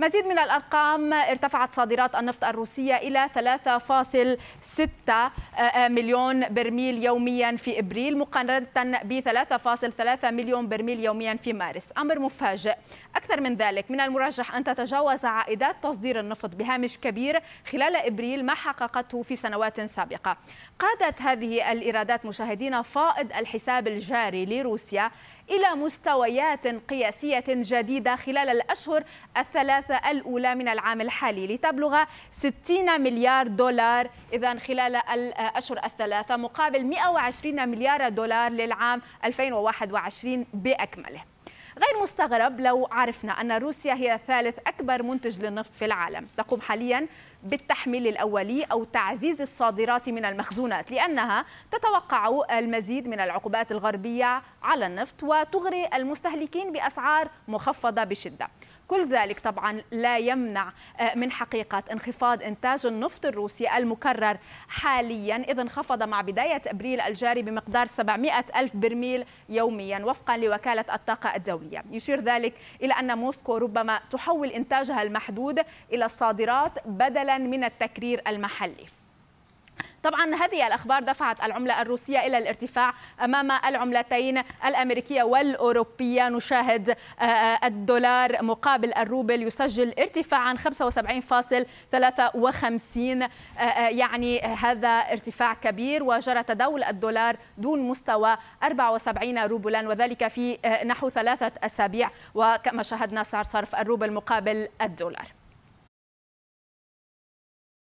مزيد من الأرقام ارتفعت صادرات النفط الروسية إلى 3.6 مليون برميل يوميا في إبريل مقارنة ب 3.3 مليون برميل يوميا في مارس أمر مفاجئ أكثر من ذلك من المرجح أن تتجاوز عائدات تصدير النفط بهامش كبير خلال إبريل ما حققته في سنوات سابقة قادت هذه الإيرادات مشاهدين فائض الحساب الجاري لروسيا إلى مستويات قياسية جديدة خلال الأشهر الثلاثة الأولى من العام الحالي لتبلغ 60 مليار دولار إذا خلال الأشهر الثلاثة مقابل 120 مليار دولار للعام 2021 بأكمله غير مستغرب لو عرفنا أن روسيا هي ثالث أكبر منتج للنفط في العالم تقوم حاليا بالتحميل الأولي أو تعزيز الصادرات من المخزونات لأنها تتوقع المزيد من العقوبات الغربية على النفط وتغري المستهلكين بأسعار مخفضة بشدة كل ذلك طبعا لا يمنع آه، من حقيقة انخفاض إنتاج النفط الروسي المكرر حاليا إذ انخفض مع بداية أبريل الجاري بمقدار 700 ألف برميل يوميا وفقا لوكالة الطاقة الدولية يشير ذلك إلى أن موسكو ربما تحول إنتاجها المحدود إلى الصادرات بدلا من التكرير المحلي طبعا هذه الأخبار دفعت العملة الروسية إلى الارتفاع أمام العملتين الأمريكية والأوروبية نشاهد آه، آه، الدولار مقابل الروبل يسجل ارتفاعا 75.53 آه، يعني هذا ارتفاع كبير وجرى تداول الدولار دون مستوى 74 روبلا وذلك في نحو ثلاثة أسابيع وكما شاهدنا سعر صرف الروبل مقابل الدولار